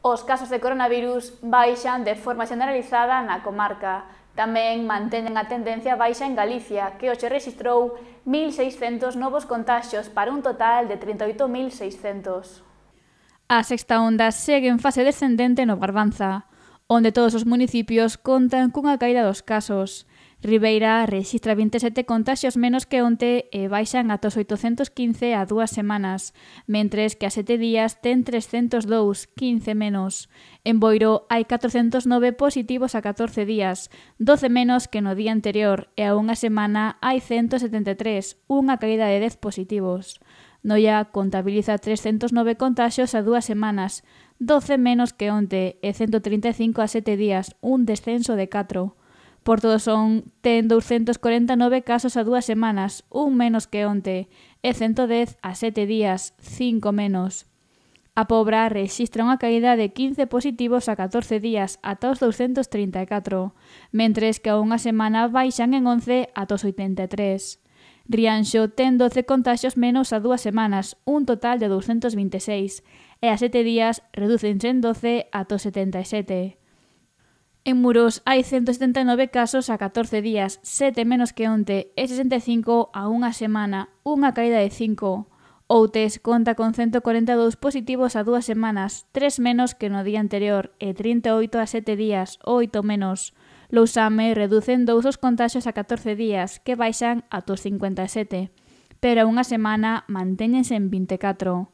Os casos de coronavirus baixan de forma generalizada na comarca. Tamén mantenen a tendencia baixa en Galicia, que hoxe registrou 1.600 novos contaxios para un total de 38.600. A sexta onda segue en fase descendente no Barbanza onde todos os municipios contan cunha caída dos casos. Ribeira rexistra 27 contaxios menos que onte e baixan ata 815 a dúas semanas, mentres que a sete días ten 302, 15 menos. En Boiro hai 409 positivos a 14 días, 12 menos que no día anterior, e a unha semana hai 173, unha caída de 10 positivos. Noia contabiliza 309 contaxios a dúas semanas, 12 menos que onte e 135 a 7 días, un descenso de 4. Por todo son ten 249 casos a dúas semanas, un menos que onte, e 110 a 7 días, 5 menos. A Pobra rexistra unha caída de 15 positivos a 14 días ata os 234, mentres que a unha semana baixan en 11 ata os 83. Rianxo ten 12 contaxios menos a dúas semanas, un total de 226, e a sete días reducense en 12 a 277. En Muros hai 179 casos a 14 días, 7 menos que onte, e 65 a unha semana, unha caída de 5. Outes conta con 142 positivos a dúas semanas, 3 menos que no día anterior, e 38 a 7 días, 8 menos. Lousame reducen dous os contaxios a 14 días, que baixan a os 57, pero a unha semana mantéñense en 24.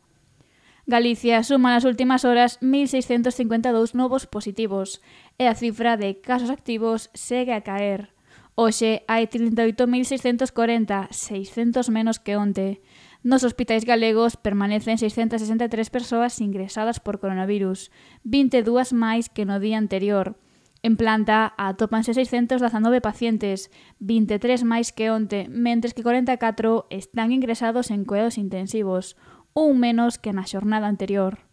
Galicia suma nas últimas horas 1.652 novos positivos e a cifra de casos activos segue a caer. Hoxe hai 38.640, 600 menos que onte. Nos hospitais galegos permanecen 663 persoas ingresadas por coronavirus, 22 máis que no día anterior, En planta atópanse 619 pacientes, 23 máis que onte, mentres que 44 están ingresados en cuidados intensivos, un menos que na xornada anterior.